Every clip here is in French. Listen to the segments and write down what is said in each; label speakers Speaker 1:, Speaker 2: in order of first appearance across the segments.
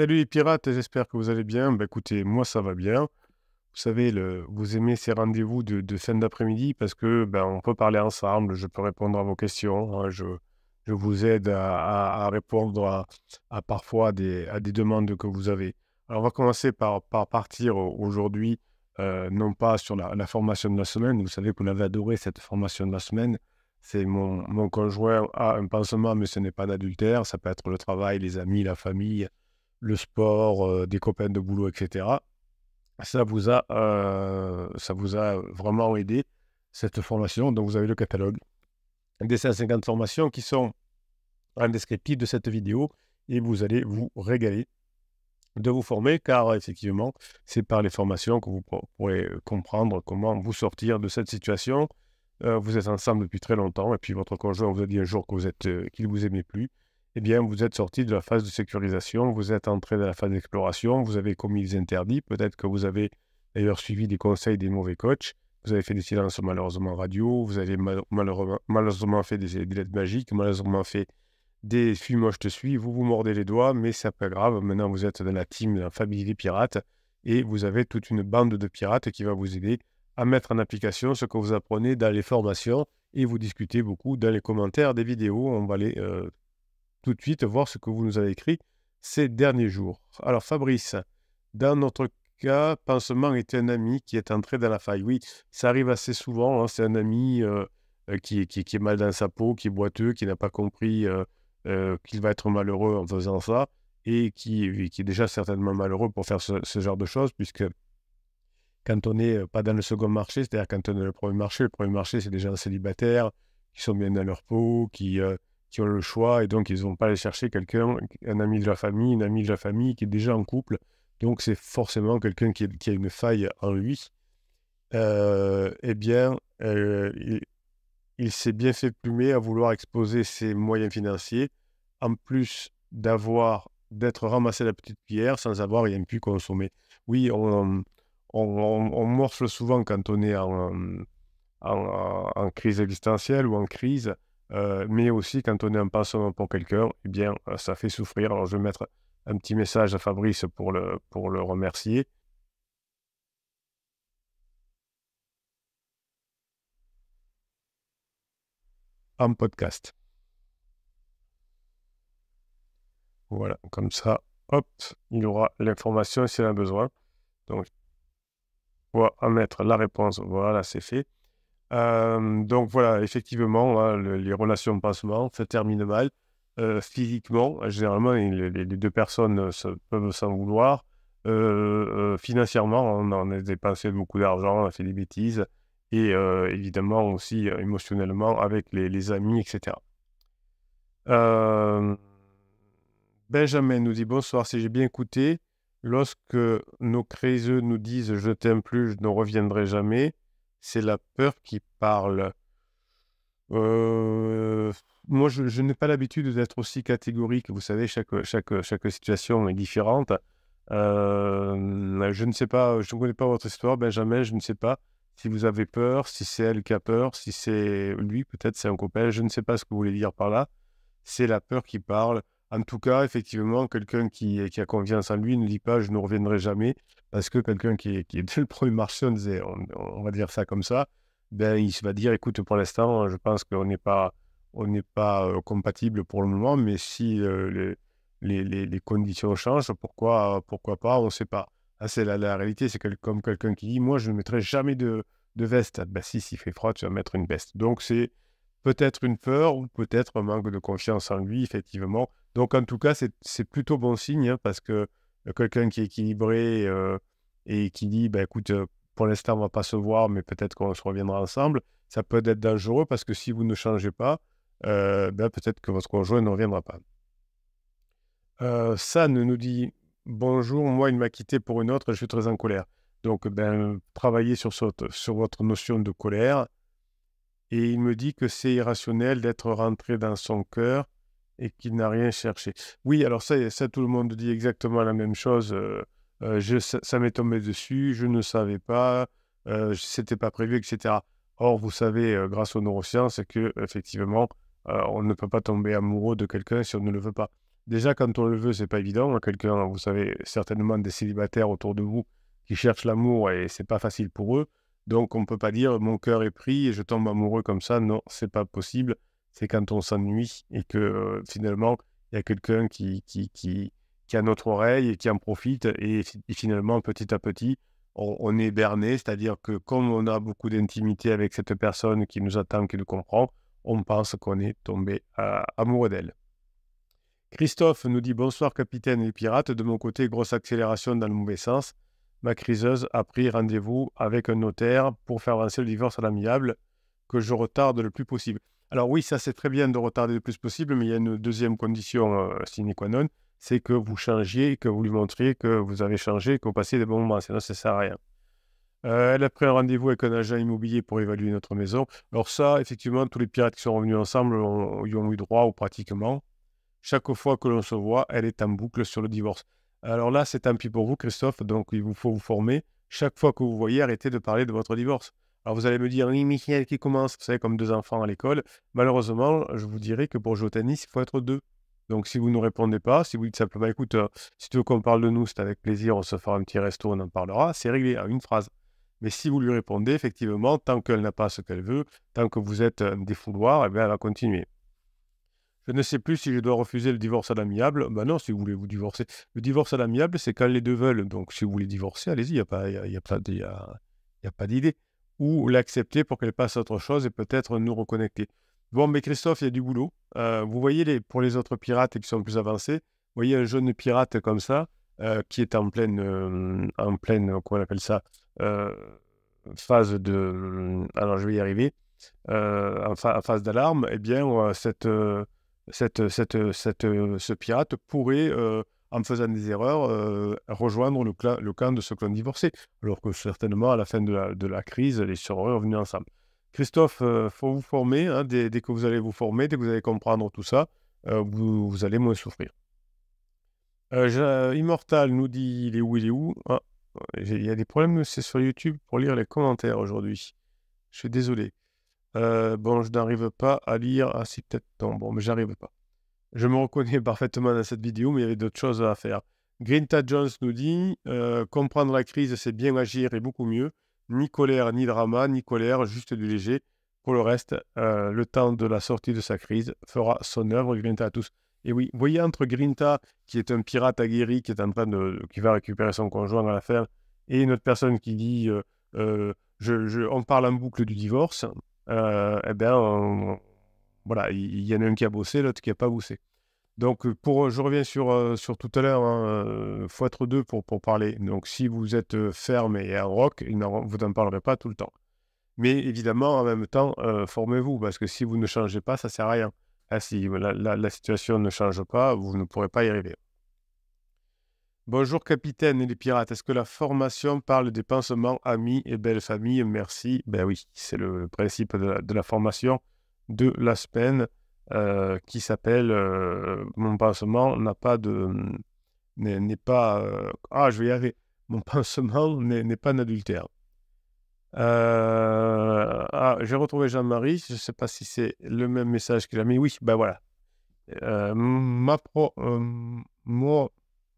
Speaker 1: Salut les pirates, j'espère que vous allez bien. Ben écoutez, moi ça va bien. Vous savez, le, vous aimez ces rendez-vous de, de, fin d'après-midi parce que ben, on peut parler ensemble, je peux répondre à vos questions, hein, je, je, vous aide à, répondre à, à parfois des, à des demandes que vous avez. Alors on va commencer par, par partir aujourd'hui, euh, non pas sur la, formation de la semaine, vous savez vous l'avez adoré cette formation de la semaine, c'est mon, mon conjoint a un pansement mais ce n'est pas d'adultère, ça peut être le travail, les amis, la famille, le sport, des copains de boulot, etc. Ça vous a, vraiment aidé, cette formation. Donc, vous avez le catalogue des 150 formations qui sont en descriptif de cette vidéo et vous allez vous régaler de vous former car effectivement, c'est par les formations que vous pourrez comprendre comment vous sortir de cette situation. vous êtes ensemble depuis très longtemps et puis votre conjoint vous a dit un jour qu'il ne vous aimait plus eh bien, vous êtes sorti de la phase de sécurisation, vous êtes entré dans la phase d'exploration, vous avez commis des interdits, peut-être que vous avez d'ailleurs suivi des conseils des mauvais coachs, vous avez fait des silences malheureusement radio, vous avez malheureusement, fait des, lettres magiques, malheureusement fait des fumes, je te suis, vous vous mordez les doigts, mais c'est pas grave, maintenant vous êtes dans la team, dans la famille des pirates, et vous avez toute une bande de pirates qui va vous aider à mettre en application ce que vous apprenez dans les formations, et vous discutez beaucoup dans les commentaires des vidéos, on va les tout de suite voir ce que vous nous avez écrit ces derniers jours. Alors Fabrice, dans notre cas, Pensement était un ami qui est entré dans la faille. Oui, ça arrive assez souvent, hein, c'est un ami euh, qui, qui, est mal dans sa peau, qui est boiteux, qui n'a pas compris euh, euh, qu'il va être malheureux en faisant ça, et qui, qui est déjà certainement malheureux pour faire ce, ce genre de choses, puisque quand on n'est pas dans le second marché, c'est-à-dire quand on est dans le premier marché, le premier marché, c'est des gens célibataires, qui sont bien dans leur peau, qui qui ont le choix et donc ils vont pas aller chercher quelqu'un, un ami de la famille, une amie de la famille qui est déjà en couple. Donc c'est forcément quelqu'un qui, a une faille en lui. Euh, eh bien, euh, il, s'est bien fait plumer à vouloir exposer ses moyens financiers, en plus d'avoir d'être ramassé la petite pierre sans avoir rien pu consommer. Oui, on, on, morfle souvent quand on est en crise existentielle ou en crise. Euh, mais aussi, quand on est en pansement pour quelqu'un, eh bien, euh, ça fait souffrir. Alors, je vais mettre un petit message à Fabrice pour le, remercier. En podcast. Voilà, comme ça, hop, il aura l'information s'il en a besoin. Donc, on va en mettre la réponse. Voilà, c'est fait donc voilà, effectivement, hein, les relations de pansement se terminent mal. physiquement, généralement, les, deux personnes peuvent s'en vouloir. financièrement, on en a dépensé beaucoup d'argent, on a fait des bêtises. Et évidemment aussi émotionnellement avec les, amis, etc. Benjamin nous dit bonsoir, si j'ai bien écouté, lorsque nos créseux nous disent je t'aime plus, je ne reviendrai jamais, c'est la peur qui parle. Euh, moi, je, n'ai pas l'habitude d'être aussi catégorique. Vous savez, chaque, situation est différente. Euh, je ne sais pas, je ne connais pas votre histoire, Benjamin, je ne sais pas si vous avez peur, si c'est elle qui a peur, si c'est lui, peut-être c'est un copain, je ne sais pas ce que vous voulez dire par là. C'est la peur qui parle. En tout cas, effectivement, quelqu'un qui, qui, a confiance en lui ne dit pas je ne reviendrai jamais, parce que quelqu'un qui, qui, est le premier marché, on, on, va dire ça comme ça, ben, il va dire écoute, pour l'instant, je pense qu'on n'est pas, on pas euh, compatible pour le moment, mais si euh, les, conditions changent, pourquoi, pourquoi pas On ne sait pas. Ah, c'est la, réalité, c'est comme quelqu'un qui dit moi, je ne mettrai jamais de, veste. Ah, ben, si, s'il fait froid, tu vas mettre une veste. Donc, c'est peut-être une peur ou peut-être un manque de confiance en lui, effectivement. Donc, en tout cas, c'est plutôt bon signe hein, parce que euh, quelqu'un qui est équilibré euh, et qui dit bah, écoute, euh, pour l'instant, on va pas se voir, mais peut-être qu'on se reviendra ensemble, ça peut être dangereux parce que si vous ne changez pas, bah, peut-être que votre conjoint ne reviendra pas. ça ne nous dit bonjour, moi, il m'a quitté pour une autre, je suis très en colère. Donc, ben, travaillez sur, sur votre notion de colère et il me dit que c'est irrationnel d'être rentré dans son cœur et qu'il n'a rien cherché. Oui, alors ça, ça, tout le monde dit exactement la même chose. Euh, euh, ça, m'est tombé dessus, je ne savais pas, euh, c'était pas prévu, etc. Or, vous savez, grâce aux neurosciences, que effectivement, on ne peut pas tomber amoureux de quelqu'un si on ne le veut pas. Déjà, quand on le veut, c'est pas évident. Hein, quelqu'un, vous savez certainement des célibataires autour de vous qui cherchent l'amour et c'est pas facile pour eux. Donc on ne peut pas dire mon cœur est pris et je tombe amoureux comme ça. Non, c'est pas possible. C'est quand on s'ennuie et que finalement il y a quelqu'un qui, qui, qui, a notre oreille et qui en profite. Et, finalement, petit à petit, on, est berné, c'est-à-dire que comme on a beaucoup d'intimité avec cette personne qui nous attend, qui nous comprend, on pense qu'on est tombé ah, amoureux d'elle. Christophe nous dit bonsoir capitaine et pirate, de mon côté grosse accélération dans le mauvais sens ma criseuse a pris rendez-vous avec un notaire pour faire avancer le divorce à l'amiable que je retarde le plus possible. Alors oui, ça c'est très bien de retarder le plus possible, mais il y a une deuxième condition euh, sine qua non, c'est que vous changiez, que vous lui montriez que vous avez changé, que vous des bons moments, sinon ça sert à rien. Euh, elle a pris un rendez-vous avec un agent immobilier pour évaluer notre maison. Alors ça, effectivement, tous les pirates qui sont revenus ensemble y ont eu droit ou pratiquement. Chaque fois que l'on se voit, elle est en boucle sur le divorce. Alors là, c'est tant pis pour vous, Christophe. Donc, il vous faut vous former. Chaque fois que vous voyez, arrêtez de parler de votre divorce. Alors, vous allez me dire, oui, Michel, qui commence, vous savez, comme deux enfants à l'école. Malheureusement, je vous dirais que pour jouer tennis, il faut être deux. Donc, si vous ne répondez pas, si vous dites simplement, écoute, euh, si tu veux qu'on parle de nous, c'est avec plaisir, on se fera un petit resto, on en parlera, c'est réglé à hein, une phrase. Mais si vous lui répondez, effectivement, tant qu'elle n'a pas ce qu'elle veut, tant que vous êtes euh, des fouloirs, eh elle va continuer je ne sais plus si je dois refuser le divorce à l'amiable. Ben non, si vous voulez vous divorcer. Le divorce à l'amiable, c'est quand les deux veulent. Donc, si vous voulez divorcer, allez-y, il n'y a pas, y a, d'idée. Ou l'accepter pour qu'elle passe à autre chose et peut-être nous reconnecter. Bon, mais Christophe, il y a du boulot. Euh, vous voyez, les, pour les autres pirates qui sont plus avancés, vous voyez un jeune pirate comme ça, euh, qui est en pleine, euh, en pleine, quoi on appelle ça, phase de, alors je vais y arriver, en, phase d'alarme, eh bien, cette, cette, cette, euh, cette, euh, ce pirate pourrait, euh, en faisant des erreurs, rejoindre le, clan, le camp de ce clan divorcé, alors que certainement, à la fin de la, de la crise, les serveurs revenus ensemble. Christophe, il faut vous former. Hein, dès, dès, que vous allez vous former, dès que vous allez comprendre tout ça, vous, allez moins souffrir. Immortal nous dit il est où, il est où. Ah, il y a des problèmes, c'est sur YouTube pour lire les commentaires aujourd'hui. Je suis désolé. Euh, bon, je n'arrive pas à lire. Ah, si, peut-être. Non, bon, mais j'arrive pas. Je me reconnais parfaitement dans cette vidéo, mais il y avait d'autres choses à faire. Grinta Jones nous dit euh, Comprendre la crise, c'est bien agir et beaucoup mieux. Ni colère, ni drama, ni colère, juste du léger. Pour le reste, euh, le temps de la sortie de sa crise fera son œuvre. Grinta à tous. Et oui, vous voyez entre Grinta, qui est un pirate aguerri, qui est en train de, qui va récupérer son conjoint à la fin, et une autre personne qui dit je, je, on parle en boucle du divorce, euh, eh bien, voilà, il y, en a un qui a bossé, l'autre qui n'a pas bossé. Donc, euh, pour, je reviens sur, euh, sur tout à l'heure, il faut être deux pour, pour parler. Donc, si vous êtes ferme et un rock, vous n'en parlerez pas tout le temps. Mais évidemment, en même temps, formez-vous, parce que si vous ne changez pas, ça ne sert à rien. Hein, si la, situation ne change pas, vous ne pourrez pas y arriver. Bonjour capitaine et les pirates. Est-ce que la formation parle des pansements amis et belle famille Merci. Ben oui, c'est le principe de la, formation de la semaine euh, qui s'appelle euh, Mon pansement n'a pas de. Hum, n'est pas. Euh, ah, je vais y arriver. Mon pansement n'est pas un adultère. ah, j'ai retrouvé Jean-Marie. Je ne sais pas si c'est le même message qu'il a mis. Oui, ben voilà. ma pro, moi,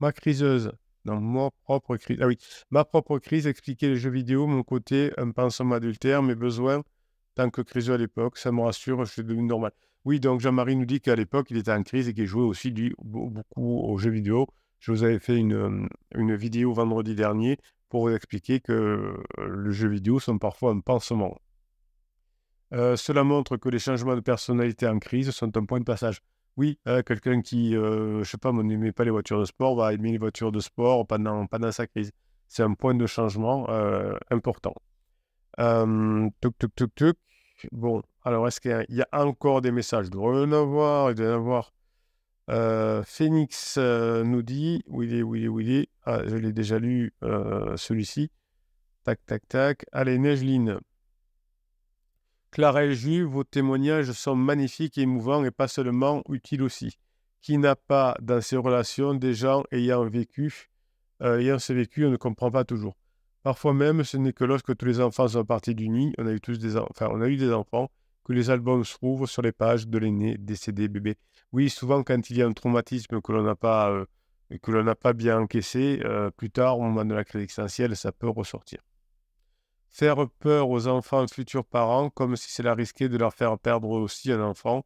Speaker 1: ma criseuse. dans ma propre crise. Ah oui, ma propre crise, expliquer les jeux vidéo, mon côté, un pansement adultère, mes besoins, tant que criseux à l'époque, ça me rassure, je suis devenu normal. Oui, donc Jean-Marie nous dit qu'à l'époque, il était en crise et qu'il jouait aussi, beaucoup aux jeux vidéo. Je vous avais fait une, vidéo vendredi dernier pour vous expliquer que euh, le jeu vidéo sont parfois un pansement. Euh, cela montre que les changements de personnalité en crise sont un point de passage. Oui, euh, quelqu'un qui, euh, je sais pas, n'aimait pas les voitures de sport, va aimer les voitures de sport pendant, pendant sa crise. C'est un point de changement euh, important. Tuk tuk tuk Bon, alors est-ce qu'il y, a encore des messages de en avoir, il doit y en avoir. Euh, Phoenix nous dit, oui, il est, oui, oui, ah, je l'ai déjà lu celui-ci. Tac, tac, tac. Allez, Neigeline, Clara et vos témoignages sont magnifiques et émouvants et pas seulement utiles aussi. Qui n'a pas dans ses relations des gens ayant vécu, euh, ayant ce vécu, on ne comprend pas toujours. Parfois même, ce n'est que lorsque tous les enfants sont partis du nid, on a eu tous des, on a eu des enfants, que les albums se trouvent sur les pages de l'aîné décédé bébé. Oui, souvent quand il y a un traumatisme que l'on n'a pas, euh, que l'on n'a pas bien encaissé, euh, plus tard, au moment de la crise existentielle, ça peut ressortir faire peur aux enfants futurs parents comme si cela risquait de leur faire perdre aussi un enfant,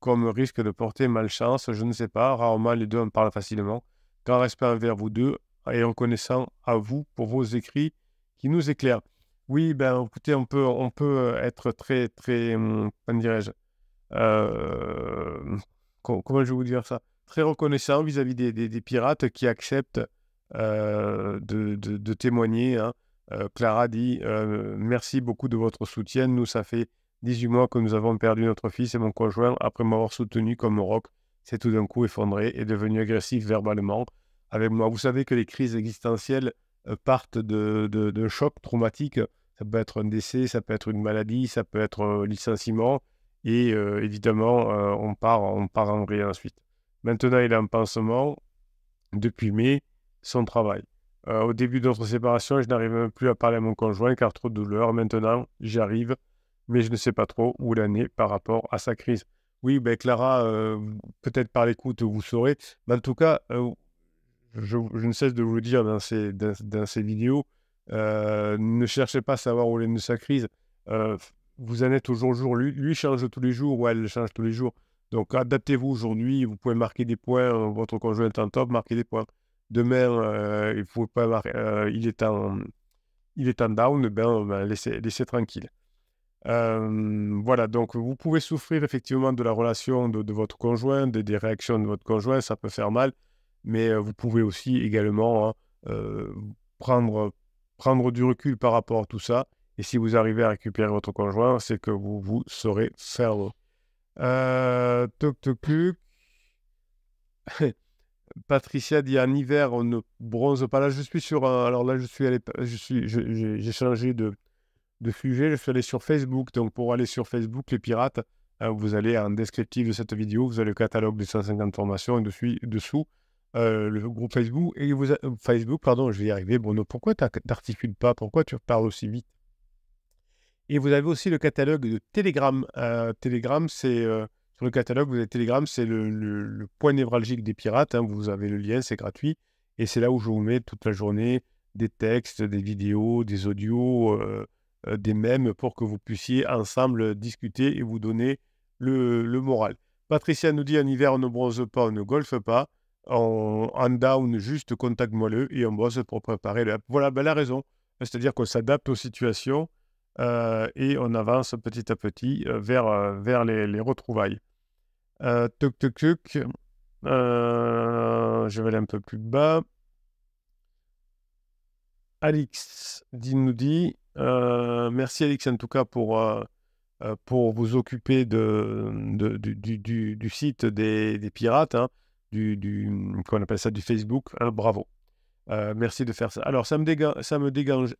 Speaker 1: comme risque de porter malchance, je ne sais pas, rarement les deux en parlent facilement. Grand respect envers vous deux et reconnaissant à vous pour vos écrits qui nous éclairent. Oui, ben écoutez, on peut, on peut être très, très, hum, comment dirais-je, euh, comment je vais vous dire ça, très reconnaissant vis-à-vis des, pirates qui acceptent euh, de, de, témoigner. Hein euh, Clara dit euh, Merci beaucoup de votre soutien. Nous, ça fait 18 mois que nous avons perdu notre fils et mon conjoint après m'avoir soutenu comme roc. C'est tout d'un coup effondré et devenu agressif verbalement avec moi. Vous savez que les crises existentielles euh, partent de, de, de, choc traumatique. Ça peut être un décès, ça peut être une maladie, ça peut être un licenciement. Et évidemment, on, part, on part en vrai ensuite. Maintenant, il est en pansement depuis mai, son travail. Euh, au début de notre séparation, je n'arrivais même plus à parler à mon conjoint car trop de douleur. Maintenant, j'arrive, mais je ne sais pas trop où l'année est par rapport à sa crise. Oui, ben Clara, euh, peut-être par l'écoute, vous saurez. Mais en tout cas, euh, je, ne cesse de vous le dire dans ces, dans, ces vidéos, ne cherchez pas à savoir où est de sa crise. vous en êtes toujours jour Lui, lui, change tous les jours ou elle change tous les jours. Donc adaptez-vous aujourd'hui. Vous pouvez marquer des points. Votre conjoint est en top, marquez des points demain, euh, il, pouvait pas, euh, il, est en, il est en down, ben, laissez, tranquille. Euh, voilà, donc vous pouvez souffrir effectivement de la relation de, votre conjoint, des, réactions de votre conjoint, ça peut faire mal, mais vous pouvez aussi également hein, prendre, prendre du recul par rapport à tout ça. Et si vous arrivez à récupérer votre conjoint, c'est que vous vous saurez faire. Euh, toc toc Patricia dit en hiver, on ne bronze pas. Là, je suis sur. Un... alors là, je suis allé. Je suis, j'ai changé de, de sujet. Je suis allé sur Facebook. Donc, pour aller sur Facebook, les pirates, euh, vous allez en descriptif de cette vidéo, vous avez le catalogue des 150 formations et dessus, dessous, euh, le groupe Facebook. Et vous euh, Facebook, pardon, je vais y arriver. Bruno, pourquoi tu n'articules pas Pourquoi tu parles aussi vite Et vous avez aussi le catalogue de Telegram. Telegram, c'est. Sur le catalogue, vous avez Telegram, c'est le, point névralgique des pirates. Hein. vous avez le lien, c'est gratuit. Et c'est là où je vous mets toute la journée des textes, des vidéos, des audios, euh, euh, des mèmes pour que vous puissiez ensemble discuter et vous donner le, moral. Patricia nous dit en hiver, on ne bronze pas, on ne golfe pas. On, en down, juste contact moelleux et on bosse pour préparer le. Voilà ben, la raison. C'est-à-dire qu'on s'adapte aux situations euh, et on avance petit à petit vers, vers les retrouvailles. Euh, tuk tuk. Euh, je vais aller un peu plus bas. Alix nous dit euh, merci Alix en tout cas pour, euh, pour vous occuper de, du, du, du, site des, des pirates, hein, du, qu'on appelle ça du Facebook. Hein, bravo. merci de faire ça. Alors ça me, ça, me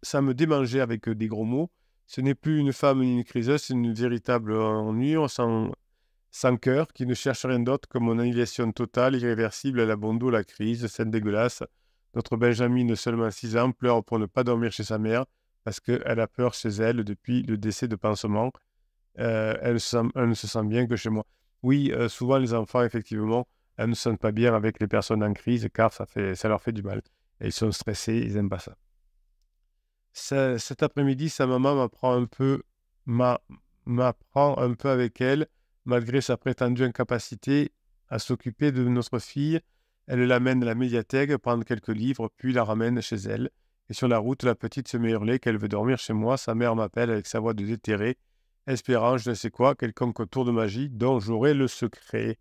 Speaker 1: ça me démangeait avec des gros mots. Ce n'est plus une femme ni une criseuse, c'est une véritable ennui. On s'en sans cœur, qui ne cherche rien d'autre que mon annihilation totale, irréversible, à la bondo, la crise, scène dégueulasse. Notre Benjamin, de seulement 6 ans, pleure pour ne pas dormir chez sa mère parce qu'elle a peur chez elle depuis le décès de pansement. Euh, elle, ne se sent bien que chez moi. Oui, euh, souvent les enfants, effectivement, elles ne se sentent pas bien avec les personnes en crise car ça, fait, ça leur fait du mal. Et ils sont stressés, ils n'aiment pas ça. cet après-midi, sa maman m'apprend un peu, m'apprend un peu avec elle malgré sa prétendue incapacité à s'occuper de notre fille, elle l'amène à la médiathèque prendre quelques livres, puis la ramène chez elle. Et sur la route, la petite se met hurler qu'elle veut dormir chez moi. Sa mère m'appelle avec sa voix de déterré, espérant je ne sais quoi, quelconque tour de magie dont j'aurai le secret.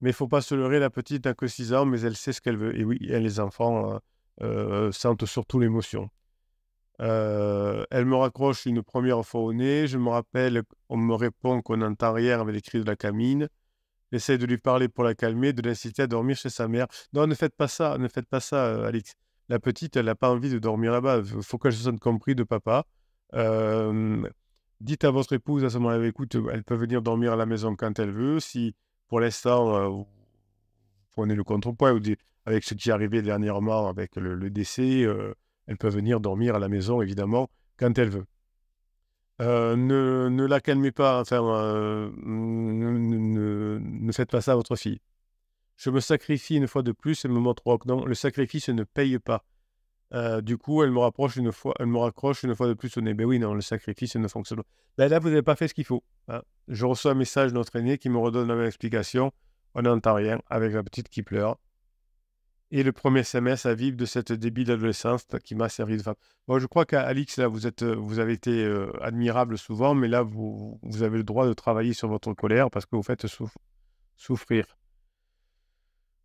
Speaker 1: Mais il faut pas se leurrer, la petite n'a que 6 ans, mais elle sait ce qu'elle veut. Et oui, les enfants hein, euh, euh, sentent surtout l'émotion elle me raccroche une première fois au nez. Je me rappelle, on me répond qu'on entend arrière avec les cris de la camine. J'essaie de lui parler pour la calmer, de l'inciter à dormir chez sa mère. Non, ne faites pas ça, ne faites pas ça, Alex. La petite, elle n'a pas envie de dormir là-bas. Il faut qu'elle se sente compris de papa. dites à votre épouse à ce moment-là, écoute, elle peut venir dormir à la maison quand elle veut. Si pour l'instant, vous prenez le contrepoint, avec ce qui est arrivé dernièrement avec le, décès, elle peut venir dormir à la maison, évidemment, quand elle veut. Euh, ne, la calmez pas, enfin, euh, ne, faites pas ça à votre fille. Je me sacrifie une fois de plus, elle me montre que oh, non, le sacrifice ne paye pas. Euh, du coup, elle me, rapproche une fois, elle me raccroche une fois de plus au nez. Ben oui, non, le sacrifice ne fonctionne pas. là, vous n'avez pas fait ce qu'il faut. Hein. Je reçois un message de aîné qui me redonne la même explication. On n'entend rien avec la petite qui pleure et le premier SMS à vivre de cette débile d'adolescence qui m'a servi de femme. bon, je crois qu'Alix, là, vous, êtes, euh, vous avez été euh, admirable souvent, mais là, vous, vous, avez le droit de travailler sur votre colère parce que vous faites souffrir.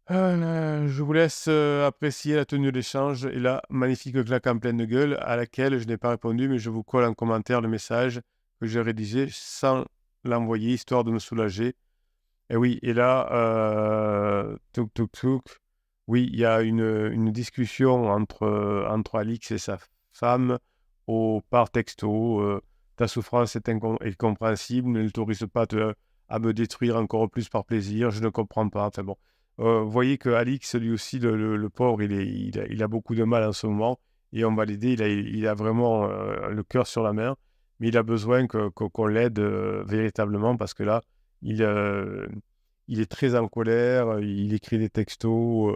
Speaker 1: Euh, je vous laisse apprécier la tenue d'échange et la magnifique claque en pleine gueule à laquelle je n'ai pas répondu, mais je vous colle en commentaire le message que j'ai rédigé sans l'envoyer, histoire de me soulager. Et oui, et là, euh, touk touk oui, il y a une, discussion entre, euh, entre Alix et sa femme au, par texto. Euh. ta souffrance est, incompréhensible. ne l'autorise pas à me détruire encore plus par plaisir, je ne comprends pas. Enfin bon, euh, vous voyez que Alix, lui aussi, le, le, pauvre, il, est, il, a, beaucoup de mal en ce moment et on va l'aider. Il a, vraiment le cœur sur la main. mais il a besoin qu'on l'aide véritablement parce que là, il, il est très en colère, il écrit des textos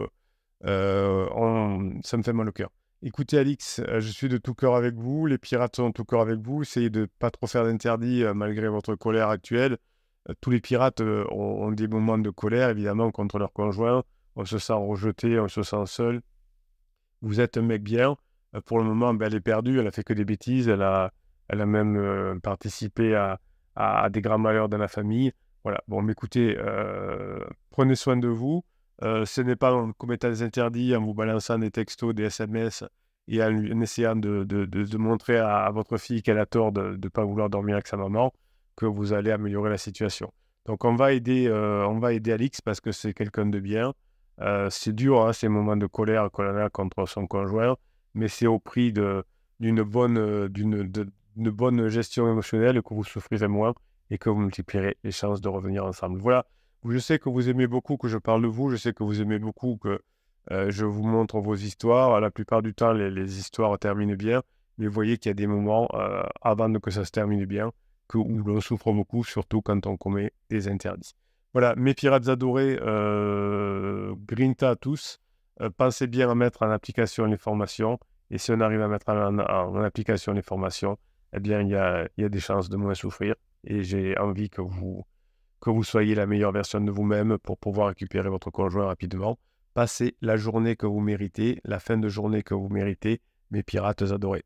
Speaker 1: euh, ça me fait mal au cœur. Écoutez, Alix, euh, je suis de tout cœur avec vous. Les pirates sont de tout cœur avec vous. Essayez de ne pas trop faire d'interdits euh, malgré votre colère actuelle. tous les pirates ont, des moments de colère, évidemment, contre leurs conjoints On se sent rejeté, on se sent seul. Vous êtes un mec bien. pour le moment, ben, elle est perdue. Elle a fait que des bêtises. Elle a, elle a même participé à, des grands malheurs dans la famille. Voilà. Bon, mais écoutez, prenez soin de vous. Euh, ce n'est pas en commettant des interdits, en vous balançant des textos, des SMS et en, essayant de, montrer à, votre fille qu'elle a tort de ne pas vouloir dormir avec sa maman que vous allez améliorer la situation. Donc on va aider, euh, on va aider Alix parce que c'est quelqu'un de bien. Euh, c'est dur, hein, ces moments de colère qu'on a contre son conjoint, mais c'est au prix d'une bonne, d'une, bonne gestion émotionnelle que vous souffrirez moins et que vous multiplierez les chances de revenir ensemble. Voilà, je sais que vous aimez beaucoup que je parle de vous, je sais que vous aimez beaucoup que euh, je vous montre vos histoires. La plupart du temps, les, histoires terminent bien, mais vous voyez qu'il y a des moments euh, avant que ça se termine bien que, où l'on souffre beaucoup, surtout quand on commet des interdits. Voilà, mes pirates adorés, euh, Grinta à tous. pensez bien à mettre en application les formations. Et si on arrive à mettre en, application les formations, eh bien, il y a des chances de moins souffrir. Et j'ai envie que vous que vous soyez la meilleure version de vous-même pour pouvoir récupérer votre conjoint rapidement. Passez la journée que vous méritez, la fin de journée que vous méritez, mes pirates adorés.